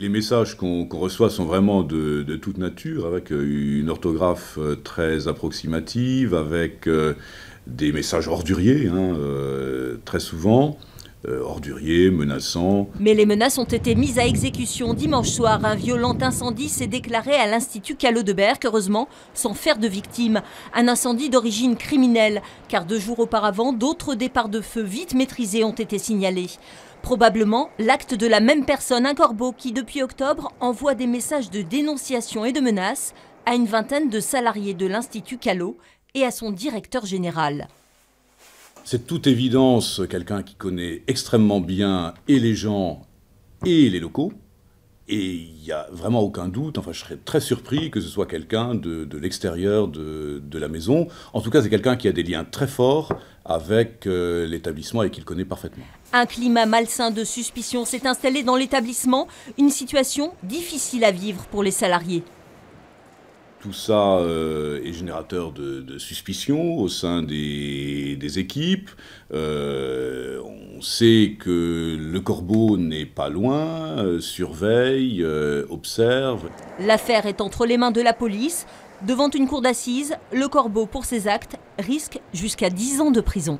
Les messages qu'on reçoit sont vraiment de, toute nature, avec euh, une orthographe euh, très approximative, avec euh, des messages orduriers, hein, très souvent. Euh, ordurier, menaçant. Mais les menaces ont été mises à exécution. Dimanche soir, un violent incendie s'est déclaré à l'Institut de Berck, heureusement sans faire de victimes. Un incendie d'origine criminelle, car deux jours auparavant, d'autres départs de feu vite maîtrisés ont été signalés. Probablement l'acte de la même personne, un corbeau qui depuis octobre envoie des messages de dénonciation et de menaces à une vingtaine de salariés de l'Institut Callot et à son directeur général. C'est toute évidence quelqu'un qui connaît extrêmement bien et les gens et les locaux. Et il n'y a vraiment aucun doute, enfin je serais très surpris que ce soit quelqu'un de, l'extérieur de, la maison. En tout cas, c'est quelqu'un qui a des liens très forts avec euh, l'établissement et qu'il connaît parfaitement. Un climat malsain de suspicion s'est installé dans l'établissement, une situation difficile à vivre pour les salariés. Tout ça euh, est générateur de, suspicion au sein des, équipes. Euh, on sait que le corbeau n'est pas loin, euh, surveille, observe. L'affaire est entre les mains de la police. Devant une cour d'assises, le corbeau, pour ses actes, risque jusqu'à 10 ans de prison.